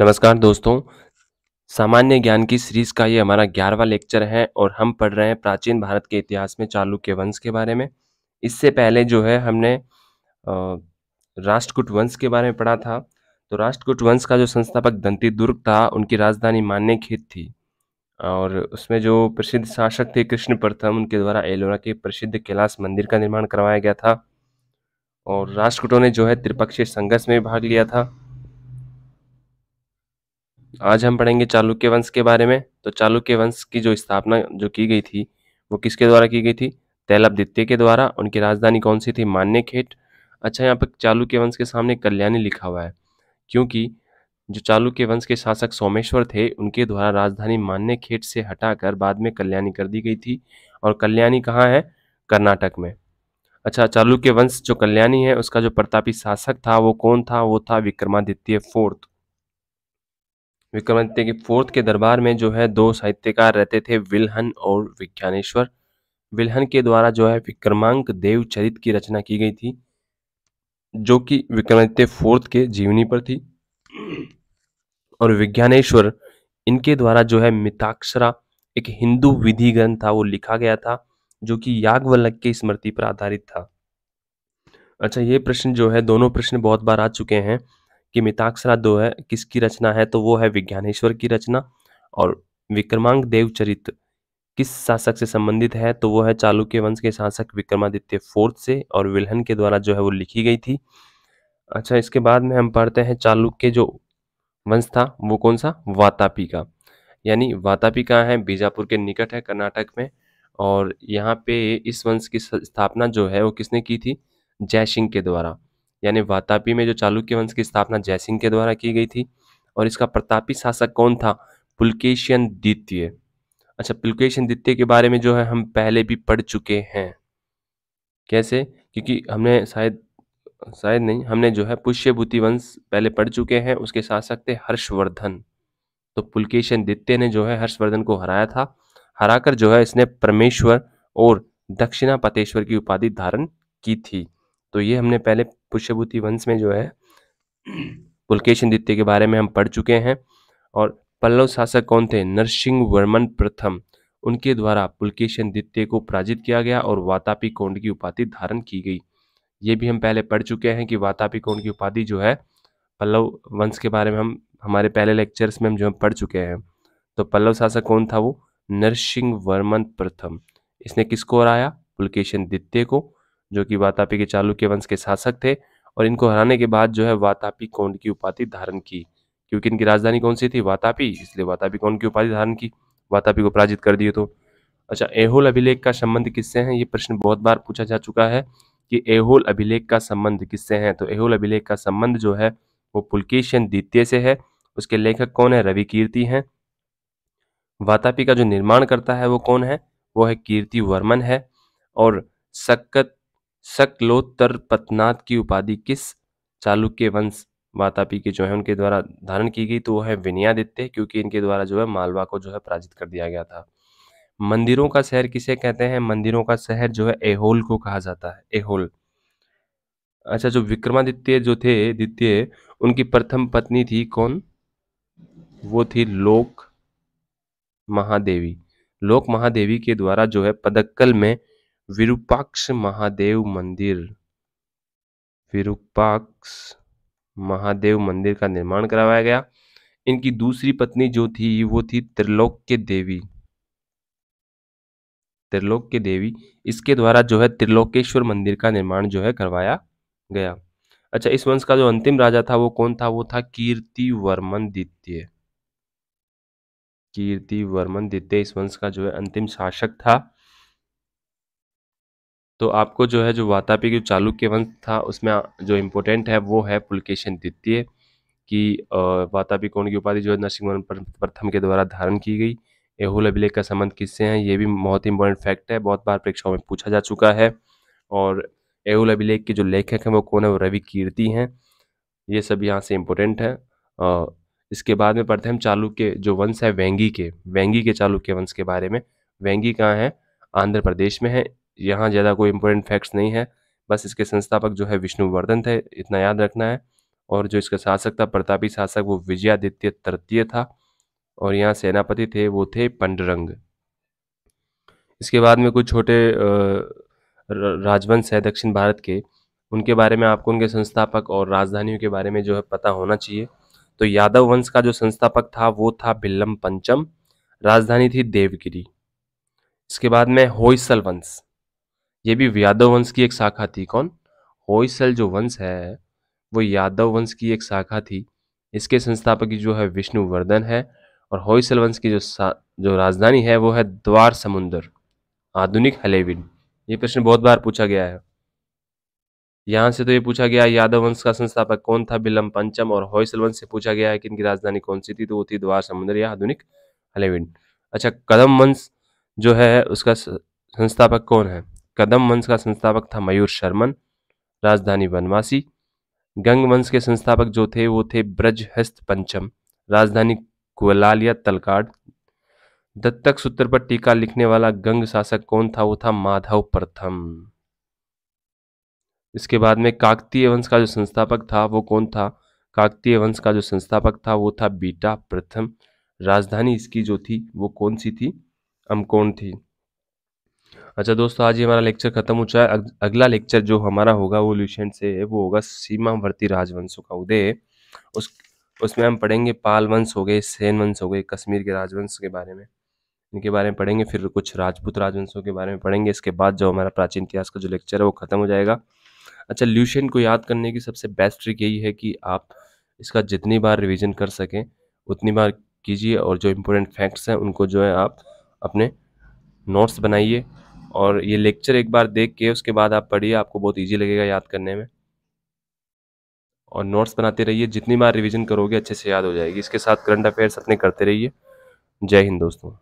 नमस्कार दोस्तों सामान्य ज्ञान की सीरीज का ये हमारा ग्यारहवा लेक्चर है और हम पढ़ रहे हैं प्राचीन भारत के इतिहास में चालुक्य वंश के बारे में इससे पहले जो है हमने राष्ट्रकूट वंश के बारे में पढ़ा था तो राष्ट्रकूट वंश का जो संस्थापक दंती दुर्ग था उनकी राजधानी मान्य खेत थी और उसमें जो प्रसिद्ध शासक थे कृष्ण प्रथम उनके द्वारा एलोरा के प्रसिद्ध कैलाश मंदिर का निर्माण करवाया गया था और राष्ट्रकूटों ने जो है त्रिपक्षीय संघर्ष में भी भाग लिया था आज हम पढ़ेंगे चालुक्य वंश के बारे में तो चालुक्य वंश की जो स्थापना जो की गई थी वो किसके द्वारा की गई थी तैलाबदित्य के द्वारा उनकी राजधानी कौन सी थी मान्यखेट अच्छा यहाँ पर चालुक्य वंश के सामने कल्याणी लिखा हुआ है क्योंकि जो चालुक्य वंश के शासक सोमेश्वर थे उनके द्वारा राजधानी मान्यखेट से हटाकर बाद में कल्याणी कर दी गई थी और कल्याणी कहाँ है कर्नाटक में अच्छा चालुक्य वंश जो कल्याणी है उसका जो प्रतापी शासक था वो कौन था वो था विक्रमादित्य फोर्थ विक्रमादित्य के फोर्थ के दरबार में जो है दो साहित्यकार रहते थे विलहन और विज्ञानेश्वर विलहन के द्वारा जो है विक्रमांक देव चरित की रचना की गई थी जो कि विक्रमादित्य फोर्थ के जीवनी पर थी और विज्ञानेश्वर इनके द्वारा जो है मिताक्षरा एक हिंदू विधि ग्रंथ था वो लिखा गया था जो कि याग्वलक की स्मृति पर आधारित था अच्छा ये प्रश्न जो है दोनों प्रश्न बहुत बार आ चुके हैं कि मिताक्षरा दो है किसकी रचना है तो वो है विज्ञानेश्वर की रचना और विक्रमांक देवचरित किस शासक से संबंधित है तो वो है चालुक्य वंश के शासक विक्रमादित्य फोर्थ से और विल्हन के द्वारा जो है वो लिखी गई थी अच्छा इसके बाद में हम पढ़ते हैं चालुक्य जो वंश था वो कौन सा वातापी का यानी वातापी कहाँ है बीजापुर के निकट है कर्नाटक में और यहाँ पे इस वंश की स्थापना जो है वो किसने की थी जयसिंह के द्वारा यानी वातापी में जो चालुक्य वंश की स्थापना जयसिंह के द्वारा की गई थी और इसका प्रतापी शासक कौन था पुलकेशियन द्वितीय अच्छा पुलकेशियन द्वितीय के बारे में जो है हम पहले भी पढ़ चुके हैं कैसे क्योंकि हमने शायद शायद नहीं हमने जो है पुष्यभूति वंश पहले पढ़ चुके हैं उसके शासक थे हर्षवर्धन तो पुलकेशन दित्य ने जो है हर्षवर्धन को हराया था हराकर जो है इसने परमेश्वर और दक्षिणापतेश्वर की उपाधि धारण की थी तो ये हमने पहले पुष्यभूति वंश में जो है पुलकेशन द्वित्य के बारे में हम पढ़ चुके हैं और पल्लव शासक कौन थे नरसिंह वर्मन प्रथम उनके द्वारा पुलकेशन द्वित्य को पराजित किया गया और वातापी कोंड की उपाधि धारण की गई ये भी हम पहले पढ़ चुके हैं कि वातापी कोंड की उपाधि जो है पल्लव वंश के बारे में हम हमारे पहले लेक्चर्स में हम जो हम पढ़ चुके हैं तो पल्लव शासक कौन था वो नरसिंह वर्मन प्रथम इसने किसको हराया पुलकेशन द्वित्य को जो कि वातापी के चालुक्य वंश के शासक थे और इनको हराने के बाद जो है वातापी कौंड की उपाधि धारण की क्योंकि इनकी राजधानी कौन सी थी वातापी इसलिए वातापी कौन की उपाधि धारण की वातापी को पराजित कर दिए तो अच्छा एहोल अभिलेख का संबंध किससे है ये प्रश्न बहुत बार पूछा जा चुका है कि एहोल अभिलेख का संबंध किससे है तो एहोल अभिलेख का संबंध जो है वो पुलकेशन द्वितीय से है उसके लेखक कौन है रवि कीर्ति हैं वातापी का जो निर्माण करता है वो कौन है वो है कीर्ति वर्मन है और सकत पतनाथ की उपाधि किस चालुक्य वंश वातापी के जो है उनके द्वारा धारण की गई तो वो है विनयादित्य क्योंकि इनके द्वारा जो है मालवा को जो है पराजित कर दिया गया था मंदिरों का शहर किसे कहते हैं मंदिरों का शहर जो है एहोल को कहा जाता है एहोल अच्छा जो विक्रमादित्य जो थे द्वितीय उनकी प्रथम पत्नी थी कौन वो थी लोक महादेवी लोक महादेवी के द्वारा जो है पदक्कल में विरूपाक्ष महादेव मंदिर विरूपाक्ष महादेव मंदिर का निर्माण करवाया गया इनकी दूसरी पत्नी जो थी वो थी त्रिलोक्य देवी त्रिलोक्य देवी इसके द्वारा जो है त्रिलोकेश्वर मंदिर का निर्माण जो है करवाया गया अच्छा इस वंश का जो अंतिम राजा था वो कौन था वो था कीर्ति वर्मन द्वितीय कीर्ति वर्मन द्वितीय इस वंश का जो है अंतिम शासक था तो आपको जो है जो वातापी जो चालुक्य वंश था उसमें जो इम्पोर्टेंट है वो है पुलकेशन द्वितीय की वातापी कौन की उपाधि जो है नरसिंह प्रथम के द्वारा धारण की गई एहुल अभिलेख का संबंध किससे है ये भी बहुत इंपॉर्टेंट फैक्ट है बहुत बार परीक्षाओं में पूछा जा चुका है और एहुल अभिलेख के जो लेखक हैं वो कौन है वो रवि कीर्ति हैं ये सब यहाँ से इम्पोर्टेंट है इसके बाद में पढ़ते हैं चालुक्य जो वंश है वेंगी के वेंगी के चालुक्य वंश के बारे में वेंगी कहाँ है आंध्र प्रदेश में है यहाँ ज़्यादा कोई इम्पोर्टेंट फैक्ट्स नहीं है बस इसके संस्थापक जो है विष्णुवर्धन थे इतना याद रखना है और जो इसका शासक था प्रतापी शासक वो विजयादित्य तृतीय था और यहाँ सेनापति थे वो थे पंडरंग इसके बाद में कुछ छोटे राजवंश है दक्षिण भारत के उनके बारे में आपको उनके संस्थापक और राजधानियों के बारे में जो है पता होना चाहिए तो यादव वंश का जो संस्थापक था वो था भिल्लम पंचम राजधानी थी देवगिरी इसके बाद में होयसल वंश ये भी यादव वंश की एक शाखा थी कौन होयसल जो वंश है वो यादव वंश की एक शाखा थी इसके संस्थापक जो है विष्णुवर्धन है और होयसल वंश की जो जो राजधानी है वो है द्वार समुंदर आधुनिक हलेविन ये प्रश्न बहुत बार पूछा गया है यहाँ से तो ये पूछा गया यादव वंश का संस्थापक कौन था बिलम पंचम और होयसल वंश से पूछा गया है कि इनकी राजधानी कौन सी थी तो वो थी द्वार समुद्र या आधुनिक हलेविन अच्छा कदम वंश जो है उसका संस्थापक कौन है कदम वंश का संस्थापक था मयूर शर्मन राजधानी वनवासी गंग वंश के संस्थापक जो थे वो थे ब्रजहस्त पंचम राजधानी कुलाल या तलकाड दत्तक सूत्र पर टीका लिखने वाला गंग शासक कौन था वो था माधव प्रथम इसके बाद में काकतीय वंश का जो संस्थापक था वो कौन था काकतीय वंश का जो संस्थापक था वो था बीटा प्रथम राजधानी इसकी जो थी वो कौन सी थी अमकोण थी अच्छा दोस्तों आज ही हमारा लेक्चर खत्म हो चुका है अगला लेक्चर जो हमारा होगा वो लुसेंट से वो होगा सीमावर्ती राजवंशों का उदय उस उसमें हम पढ़ेंगे पाल वंश हो गए सेन वंश हो गए कश्मीर के राजवंश के बारे में इनके बारे में पढ़ेंगे फिर कुछ राजपूत राजवंशों के बारे में पढ़ेंगे इसके बाद जो हमारा प्राचीन इतिहास का जो लेक्चर है वो ख़त्म हो जाएगा अच्छा ल्यूशन को याद करने की सबसे बेस्ट ट्रिक यही है कि आप इसका जितनी बार रिविज़न कर सकें उतनी बार कीजिए और जो इम्पोर्टेंट फैक्ट्स हैं उनको जो है आप अपने नोट्स बनाइए और ये लेक्चर एक बार देख के उसके बाद आप पढ़िए आपको बहुत ईजी लगेगा याद करने में और नोट्स बनाते रहिए जितनी बार रिवीजन करोगे अच्छे से याद हो जाएगी इसके साथ करंट अफेयर्स अपने करते रहिए जय हिंद दोस्तों